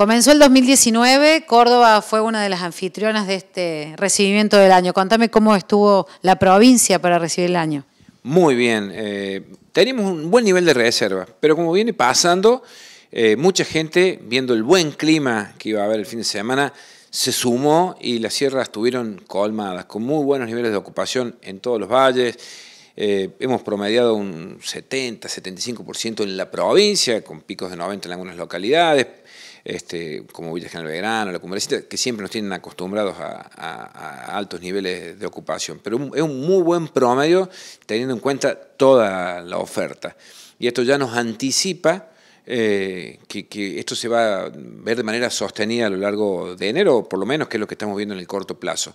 Comenzó el 2019, Córdoba fue una de las anfitrionas de este recibimiento del año. Contame cómo estuvo la provincia para recibir el año. Muy bien, eh, tenemos un buen nivel de reserva, pero como viene pasando, eh, mucha gente, viendo el buen clima que iba a haber el fin de semana, se sumó y las sierras estuvieron colmadas, con muy buenos niveles de ocupación en todos los valles, eh, hemos promediado un 70-75% en la provincia, con picos de 90 en algunas localidades, este, como Villa General Belgrano, La Cumbrecita, que siempre nos tienen acostumbrados a, altos niveles de ocupación. Pero es un muy buen promedio teniendo en cuenta toda la oferta. Y esto ya nos anticipa eh, que, esto se va a ver de manera sostenida a lo largo de enero, por lo menos que es lo que estamos viendo en el corto plazo.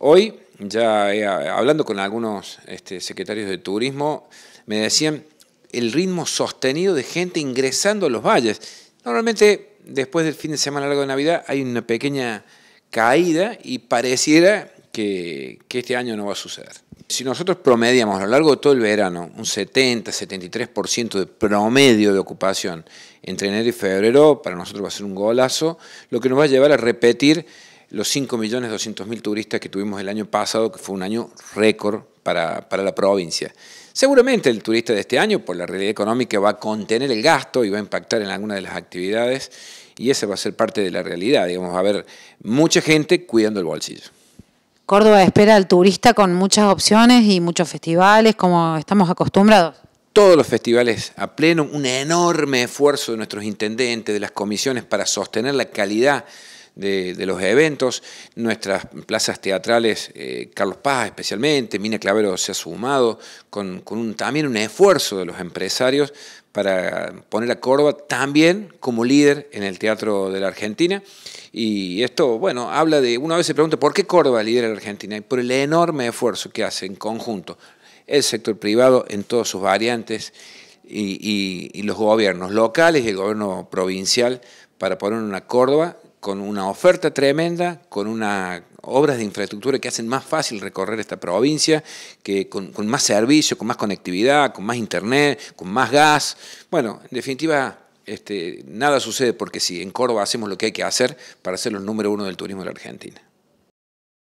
Hoy, ya eh, hablando con algunos este, secretarios de turismo, me decían el ritmo sostenido de gente ingresando a los valles. Normalmente, después del fin de semana largo de Navidad, hay una pequeña caída y pareciera que este año no va a suceder. Si nosotros promediamos a lo largo de todo el verano un 70-73% de promedio de ocupación entre enero y febrero, para nosotros va a ser un golazo, lo que nos va a llevar a repetir los 5.200.000 turistas que tuvimos el año pasado, que fue un año récord para, la provincia. Seguramente el turista de este año, por la realidad económica, va a contener el gasto y va a impactar en alguna de las actividades y esa va a ser parte de la realidad. Digamos, va a haber mucha gente cuidando el bolsillo. Córdoba espera al turista con muchas opciones y muchos festivales, como estamos acostumbrados. Todos los festivales a pleno, un enorme esfuerzo de nuestros intendentes, de las comisiones para sostener la calidad de, los eventos, nuestras plazas teatrales, eh, Carlos Paz especialmente, Mina Clavero se ha sumado con, un, también un esfuerzo de los empresarios para poner a Córdoba también como líder en el teatro de la Argentina. Y esto, bueno, habla de, una vez se pregunta, ¿por qué Córdoba lidera la Argentina? Y por el enorme esfuerzo que hace en conjunto el sector privado en todas sus variantes y, y los gobiernos locales y el gobierno provincial para poner una Córdoba con una oferta tremenda, con unas obras de infraestructura que hacen más fácil recorrer esta provincia, que con, más servicio, con más conectividad, con más internet, con más gas. Bueno, en definitiva, este, nada sucede porque si en Córdoba hacemos lo que hay que hacer para ser los número uno del turismo de la Argentina.